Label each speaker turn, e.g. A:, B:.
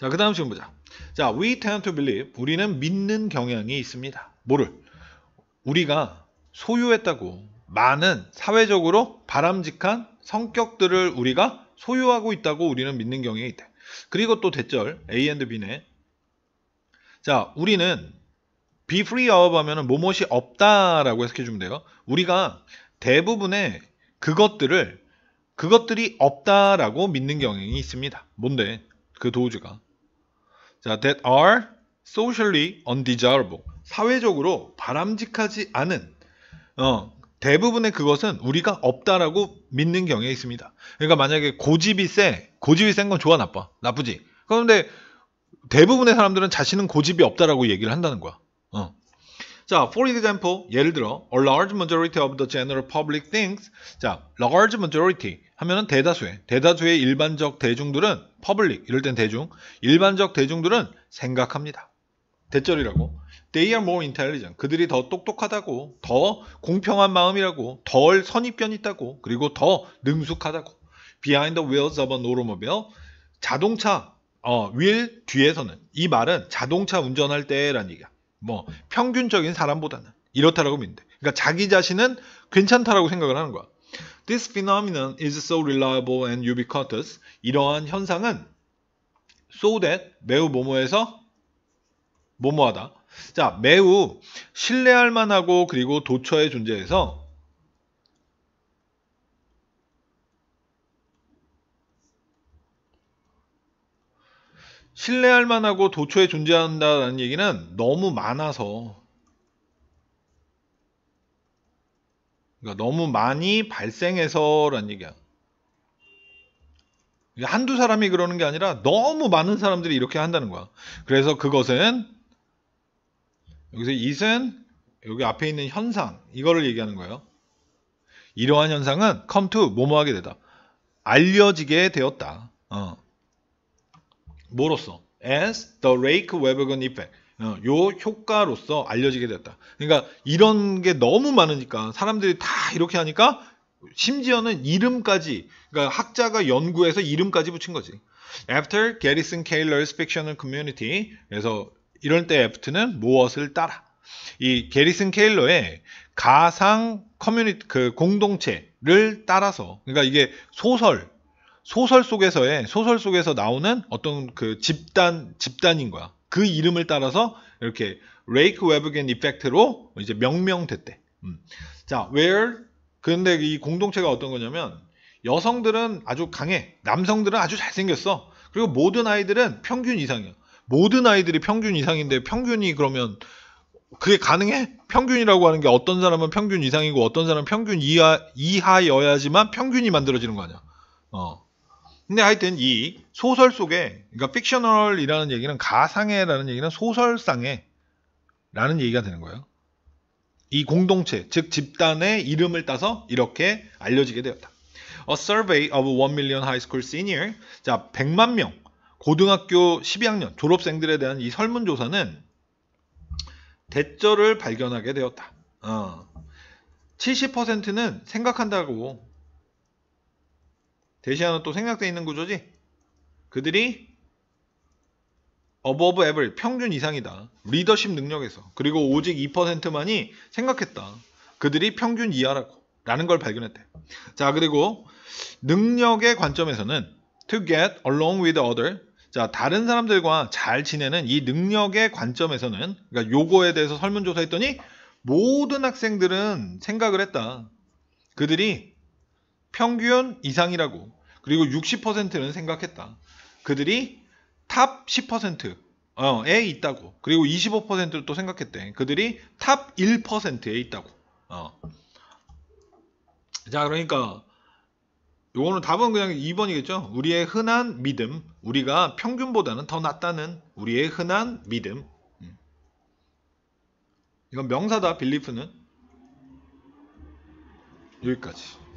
A: 자, 그 다음 질문 보자. 자, we tend to believe. 우리는 믿는 경향이 있습니다. 뭐를? 우리가 소유했다고 많은 사회적으로 바람직한 성격들을 우리가 소유하고 있다고 우리는 믿는 경향이 있다. 그리고 또 대절 A and B네. 자, 우리는 be free of 하면은 뭐이 없다라고 해석해 주면 돼요. 우리가 대부분의 그것들을 그것들이 없다라고 믿는 경향이 있습니다. 뭔데? 그 도우즈가 자, that are socially undesirable. 사회적으로 바람직하지 않은 어, 대부분의 그것은 우리가 없다라고 믿는 경향이 있습니다. 그러니까 만약에 고집이 세, 고집이 센 건 좋아 나빠, 나쁘지. 그런데 대부분의 사람들은 자신은 고집이 없다라고 얘기를 한다는 거야. 어. 자, for example, 예를 들어, a large majority of the general public thinks. 자, large majority 하면은 대다수의, 대다수의 일반적 대중들은 public, 이럴 땐 대중, 일반적 대중들은 생각합니다. 대절이라고. They are more intelligent. 그들이 더 똑똑하다고, 더 공평한 마음이라고, 덜 선입견이 있다고, 그리고 더 능숙하다고. Behind the wheels of an automobile. 자동차, 어, wheel 뒤에서는. 이 말은 자동차 운전할 때란 얘기야. 뭐 평균적인 사람보다는 이렇다라고 믿는데 그러니까 자기 자신은 괜찮다라고 생각을 하는 거야. This phenomenon is so reliable and ubiquitous. 이러한 현상은 so that 매우 모모에서 모모하다. 자, 매우 신뢰할 만하고 그리고 도처에 존재해서 신뢰할 만하고 도처에 존재한다는 얘기는 너무 많아서 그러니까 너무 많이 발생해서라는 얘기야. 그러니까 한두 사람이 그러는 게 아니라 너무 많은 사람들이 이렇게 한다는 거야. 그래서 그것은 여기서 이은 여기 앞에 있는 현상 이거를 얘기하는 거예요. 이러한 현상은 컴투 모모하게 되다. 알려지게 되었다. 뭐로써? as the rake w e b g e n effect. 요 효과로서 알려지게 됐다. 그러니까 이런 게 너무 많으니까 사람들이 다 이렇게 하니까 심지어는 이름까지 그러니까 학자가 연구해서 이름까지 붙인 거지. After Garrison k a l o r s fictional community 그래서 이럴 때 F는 무엇을 따라 이 게리슨 케일러의 가상 커뮤니티 그 공동체를 따라서 그러니까 이게 소설 소설 속에서의 소설 속에서 나오는 어떤 그 집단 집단인 거야. 그 이름을 따라서 이렇게 레이크 웨브겐 이펙트로 이제 명명됐대. 음. 자, where 근데 이 공동체가 어떤 거냐면 여성들은 아주 강해, 남성들은 아주 잘생겼어. 그리고 모든 아이들은 평균 이상이야. 모든 아이들이 평균 이상인데 평균이 그러면 그게 가능해? 평균이라고 하는 게 어떤 사람은 평균 이상이고 어떤 사람은 평균 이하 이하여야지만 평균이 만들어지는 거 아니야. 어. 근데 하여튼 이 소설 속에 그러니까 픽셔널이라는 얘기는 가상해라는 얘기는 소설상해라는 얘기가 되는 거예요. 이 공동체 즉 집단의 이름을 따서 이렇게 알려지게 되었다. A survey of 1 million high school senior 자 100만 명 고등학교 12학년 졸업생들에 대한 이 설문조사는 대절을 발견하게 되었다. 어. 70%는 생각한다고 대시아는 또 생략되어 있는 구조지? 그들이 above average, 평균 이상이다. 리더십 능력에서. 그리고 오직 2%만이 생각했다. 그들이 평균 이하라고. 라는 걸 발견했대. 자, 그리고 능력의 관점에서는 to get along with other, 자, 다른 사람들과 잘 지내는 이 능력의 관점에서는, 그러니까 요거에 대해서 설문조사했더니 모든 학생들은 생각을 했다. 그들이 평균 이상이라고 그리고 60%는 생각했다. 그들이 탑 10%에 어, 있다고 그리고 25%를 또 생각했대. 그들이 탑 1%에 있다고. 어. 자 그러니까 요거는 답은 그냥 2번이겠죠. 우리의 흔한 믿음, 우리가 평균보다는 더 낫다는 우리의 흔한 믿음. 음. 이건 명사다 빌리프는 여기까지.